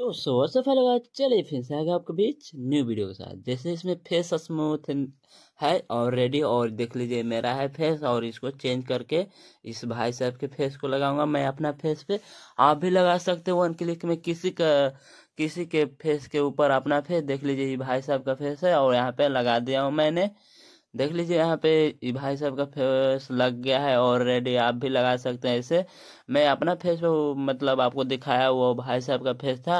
तो so WhatsApp hello तो guys चलिए फिर से आगे आपके बीच न्यू वीडियो के साथ जैसे इसमें फेस स्मूथ है और रेडी और देख लीजिए मेरा है फेस और इसको चेंज करके इस भाई साहब के फेस को लगाऊंगा मैं अपना फेस पे आप भी लगा सकते हो वन क्लिक में किसी का किसी के फेस के ऊपर अपना फेस देख लीजिए ये भाई साहब का फेस है और यहाँ पे लगा दिया हूँ मैंने देख लीजिए यहाँ पे भाई साहब का फेस लग गया है ऑलरेडी आप भी लगा सकते हैं इसे मैं अपना फेस मतलब आपको दिखाया वो भाई साहब का फेस था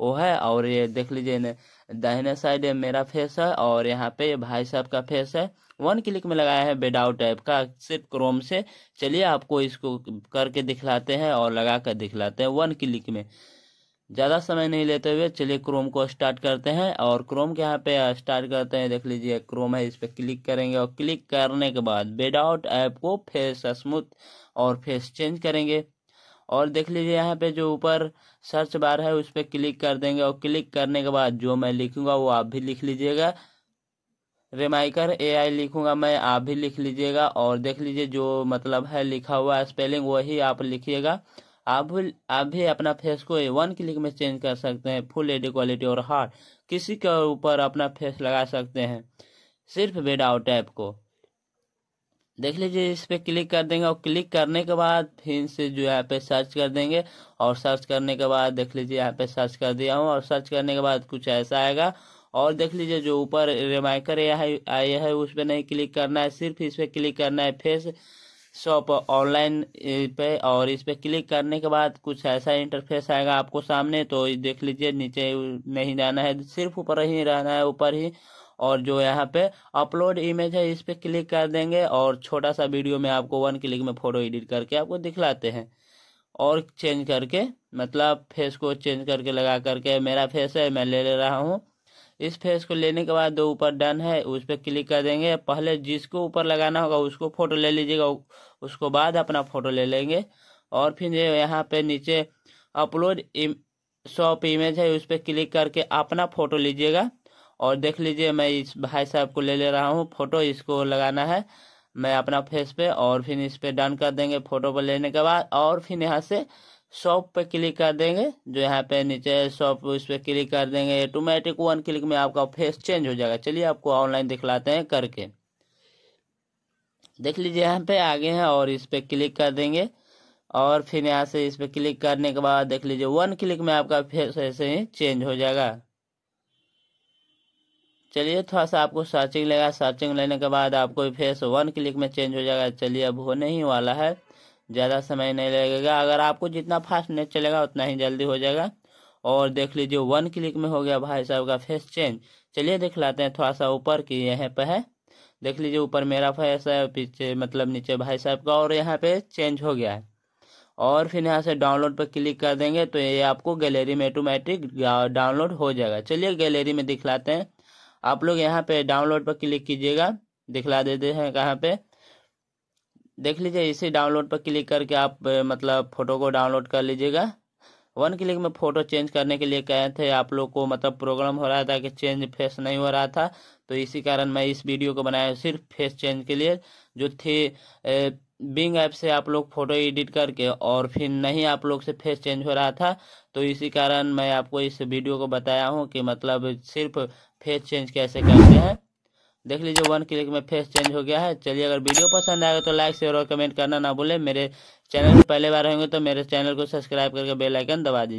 वो है और ये देख लीजिए दाहिने साइड मेरा फेस है और यहाँ पे भाई साहब का फेस है वन क्लिक में लगाया है बेडाउ टाइप का सिर्फ क्रोम से चलिए आपको इसको करके दिखलाते हैं और लगा कर दिखलाते हैं वन क्लिक में ज़्यादा समय नहीं लेते हुए चलिए क्रोम को स्टार्ट करते हैं और क्रोम के यहाँ पे स्टार्ट करते हैं देख लीजिए क्रोम है इस पर क्लिक करेंगे और क्लिक करने के बाद आउट ऐप को फेस स्मूथ और फेस चेंज करेंगे और देख लीजिए यहाँ पे जो ऊपर सर्च बार है उस पर क्लिक कर देंगे और क्लिक करने के बाद जो मैं लिखूंगा वो आप भी लिख लीजिएगा रेमाइकर ए आई लिखूंगा मैं आप भी लिख लीजिएगा और देख लीजिए जो मतलब है लिखा हुआ स्पेलिंग वही आप लिखिएगा आप भी आप भी अपना फेस को वन क्लिक में चेंज कर सकते हैं फुल एडी क्वालिटी और हार्ड किसी के ऊपर अपना फेस लगा सकते हैं सिर्फ बेडाओ टैप को देख लीजिए इस पर क्लिक कर देंगे और क्लिक करने के बाद फिर से जो यहाँ पे सर्च कर देंगे और सर्च करने के बाद देख लीजिए यहाँ पे सर्च कर दिया हूँ और सर्च करने के बाद कुछ ऐसा आएगा और देख लीजिए जो ऊपर रिमाइकर आया है उस पर नहीं क्लिक करना है सिर्फ इस पर क्लिक करना है फेस शॉप ऑनलाइन पे और इस पर क्लिक करने के बाद कुछ ऐसा इंटरफेस आएगा आपको सामने तो देख लीजिए नीचे नहीं जाना है सिर्फ ऊपर ही रहना है ऊपर ही और जो यहाँ पे अपलोड इमेज है इस पर क्लिक कर देंगे और छोटा सा वीडियो में आपको वन क्लिक में फ़ोटो एडिट करके आपको दिखलाते हैं और चेंज करके मतलब फेस को चेंज करके लगा करके मेरा फेस है मैं ले ले रहा हूँ इस फेस को लेने के बाद दो ऊपर डन है उस पर क्लिक कर देंगे पहले जिसको ऊपर लगाना होगा उसको फोटो ले लीजिएगा उसको बाद अपना फोटो ले लेंगे और फिर यहाँ पे नीचे अपलोड शॉप इमेज है उस पर क्लिक करके अपना फोटो लीजिएगा और देख लीजिए मैं इस भाई साहब को ले ले रहा हूँ फोटो इसको लगाना है मैं अपना फेस पे और फिर इस पे डन कर देंगे फोटो पर लेने के बाद और फिर यहाँ से शॉप पे क्लिक कर देंगे जो यहाँ पे नीचे शॉप उस पर क्लिक कर देंगे ऑटोमेटिक वन क्लिक में आपका फेस चेंज हो जाएगा चलिए आपको ऑनलाइन दिखलाते हैं करके देख लीजिए यहाँ पे आगे हैं और इस पर क्लिक कर देंगे और फिर यहाँ से इस पर क्लिक करने के बाद देख लीजिए वन क्लिक में आपका फेस ऐसे ही चेंज हो जाएगा चलिए थोड़ा सा आपको सर्चिंग लेगा सर्चिंग लेने के बाद आपको फेस वन क्लिक में चेंज हो जाएगा चलिए अब होने ही वाला है ज़्यादा समय नहीं लगेगा अगर आपको जितना फास्ट नेट चलेगा उतना ही जल्दी हो जाएगा और देख लीजिए वन क्लिक में हो गया भाई साहब का फेस चेंज चलिए दिखलाते हैं थोड़ा सा ऊपर की यहाँ पर है देख लीजिए ऊपर मेरा फेस है पीछे मतलब नीचे भाई साहब का और यहाँ पे चेंज हो गया है और फिर यहाँ से डाउनलोड पर क्लिक कर देंगे तो ये आपको गैलरी में ऑटोमेटिक डाउनलोड हो जाएगा चलिए गैलरी में दिखलाते हैं आप लोग यहाँ पे डाउनलोड पर क्लिक कीजिएगा दिखला देते हैं कहाँ पर देख लीजिए इसी डाउनलोड पर क्लिक करके आप मतलब फ़ोटो को डाउनलोड कर लीजिएगा वन क्लिक में फ़ोटो चेंज करने के लिए कहे थे आप लोग को मतलब प्रॉब्लम हो रहा था कि चेंज फेस नहीं हो रहा था तो इसी कारण मैं इस वीडियो को बनाया सिर्फ फेस चेंज के लिए जो थे बिंग ऐप से आप लोग फ़ोटो एडिट करके और फिर नहीं आप लोग से फेस चेंज हो रहा था तो इसी कारण मैं आपको इस वीडियो को बताया हूँ कि मतलब सिर्फ फेस चेंज कैसे करते हैं देख लीजिए वन क्लिक में फेस चेंज हो गया है चलिए अगर वीडियो पसंद आएगा तो लाइक शेयर और कमेंट करना ना भूलें मेरे चैनल पहले बार होंगे तो मेरे चैनल को सब्सक्राइब करके बेल आइकन दबा दीजिए